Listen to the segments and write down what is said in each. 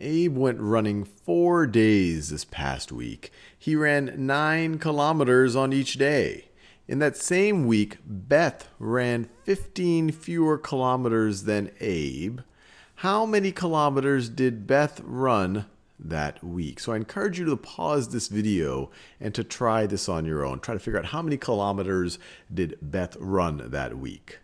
Abe went running four days this past week. He ran nine kilometers on each day. In that same week, Beth ran 15 fewer kilometers than Abe. How many kilometers did Beth run that week? So I encourage you to pause this video and to try this on your own. Try to figure out how many kilometers did Beth run that week.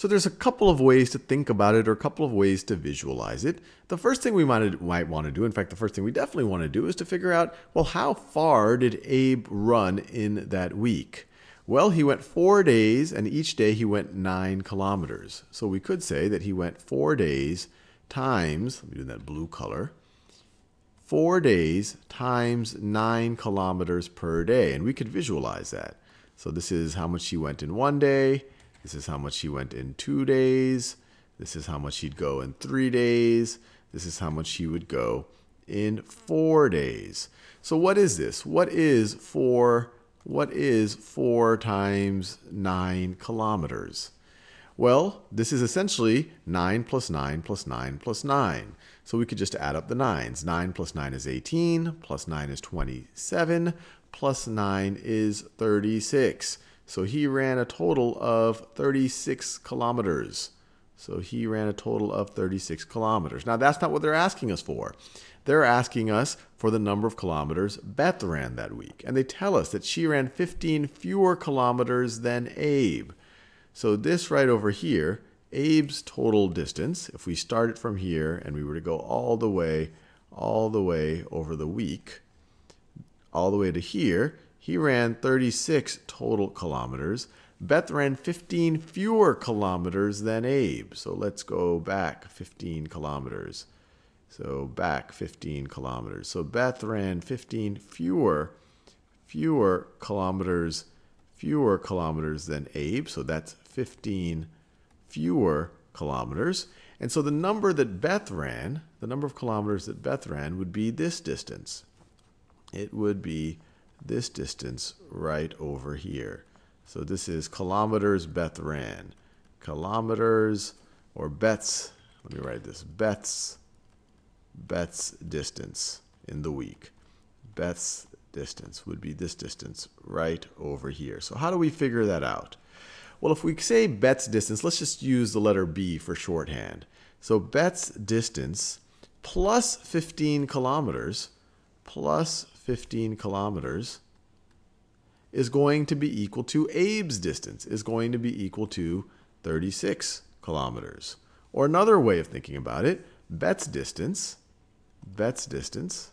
So there's a couple of ways to think about it or a couple of ways to visualize it. The first thing we might, might want to do, in fact, the first thing we definitely want to do is to figure out, well, how far did Abe run in that week? Well, he went four days, and each day he went nine kilometers. So we could say that he went four days times, let me do that blue color, four days times nine kilometers per day. And we could visualize that. So this is how much he went in one day, this is how much he went in two days. This is how much he'd go in three days. This is how much he would go in four days. So what is this? What is four? What is four times nine kilometers? Well, this is essentially 9 plus 9 plus 9 plus 9. So we could just add up the 9s. 9 plus 9 is 18, plus 9 is 27, plus 9 is 36. So he ran a total of 36 kilometers. So he ran a total of 36 kilometers. Now, that's not what they're asking us for. They're asking us for the number of kilometers Beth ran that week. And they tell us that she ran 15 fewer kilometers than Abe. So this right over here, Abe's total distance, if we started from here and we were to go all the way, all the way over the week, all the way to here, he ran 36 total kilometers. Beth ran 15 fewer kilometers than Abe. So let's go back 15 kilometers. So back 15 kilometers. So Beth ran 15 fewer fewer kilometers fewer kilometers than Abe. So that's 15 fewer kilometers. And so the number that Beth ran, the number of kilometers that Beth ran would be this distance. It would be this distance right over here. So this is kilometers Beth ran. Kilometers or Bets, let me write this, Bets, Bets distance in the week. Beth's distance would be this distance right over here. So how do we figure that out? Well, if we say Beth's distance, let's just use the letter B for shorthand. So Beth's distance plus 15 kilometers plus 15 kilometers is going to be equal to Abe's distance, is going to be equal to 36 kilometers. Or another way of thinking about it, Bet's distance, Bet's distance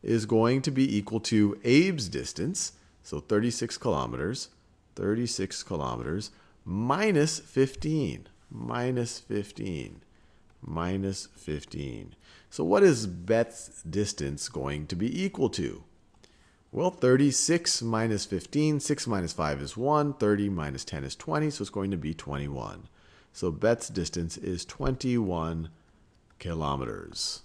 is going to be equal to Abe's distance, so 36 kilometers, 36 kilometers minus 15, minus 15 minus 15. So what is Beth's distance going to be equal to? Well, 36 minus 15, 6 minus 5 is 1, 30 minus 10 is 20, so it's going to be 21. So Beth's distance is 21 kilometers.